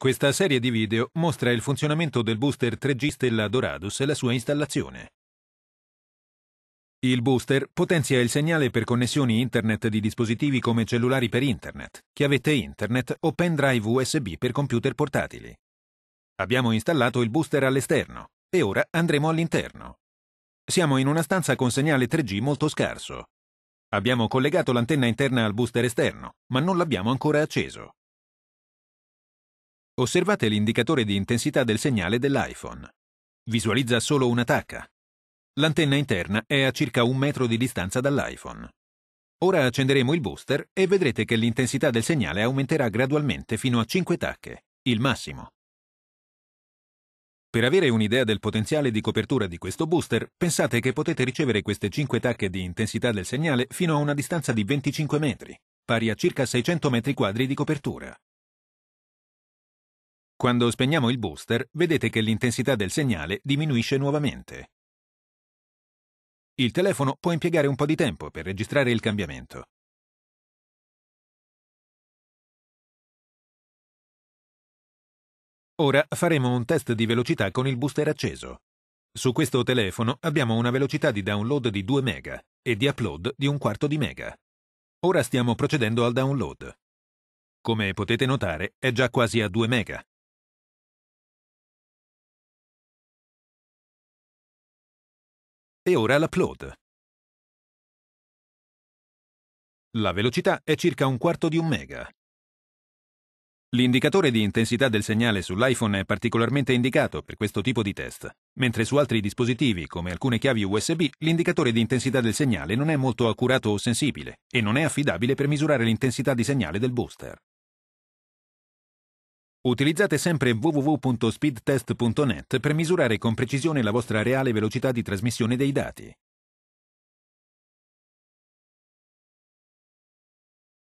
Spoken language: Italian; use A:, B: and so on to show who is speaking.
A: Questa serie di video mostra il funzionamento del booster 3G Stella Doradus e la sua installazione. Il booster potenzia il segnale per connessioni internet di dispositivi come cellulari per internet, chiavette internet o pendrive USB per computer portatili. Abbiamo installato il booster all'esterno e ora andremo all'interno. Siamo in una stanza con segnale 3G molto scarso. Abbiamo collegato l'antenna interna al booster esterno, ma non l'abbiamo ancora acceso. Osservate l'indicatore di intensità del segnale dell'iPhone. Visualizza solo una tacca. L'antenna interna è a circa un metro di distanza dall'iPhone. Ora accenderemo il booster e vedrete che l'intensità del segnale aumenterà gradualmente fino a 5 tacche, il massimo. Per avere un'idea del potenziale di copertura di questo booster, pensate che potete ricevere queste 5 tacche di intensità del segnale fino a una distanza di 25 metri, pari a circa 600 metri quadri di copertura. Quando spegniamo il booster, vedete che l'intensità del segnale diminuisce nuovamente. Il telefono può impiegare
B: un po' di tempo per registrare il cambiamento.
A: Ora faremo un test di velocità con il booster acceso. Su questo telefono abbiamo una velocità di download di 2 mega e di upload di un quarto di mega. Ora stiamo procedendo al download. Come potete notare, è già quasi a 2 mega.
B: e ora l'upload.
A: La velocità è circa un quarto di un mega. L'indicatore di intensità del segnale sull'iPhone è particolarmente indicato per questo tipo di test, mentre su altri dispositivi, come alcune chiavi USB, l'indicatore di intensità del segnale non è molto accurato o sensibile e non è affidabile per misurare l'intensità di segnale del booster. Utilizzate sempre www.speedtest.net per misurare con precisione la vostra reale velocità di trasmissione dei dati.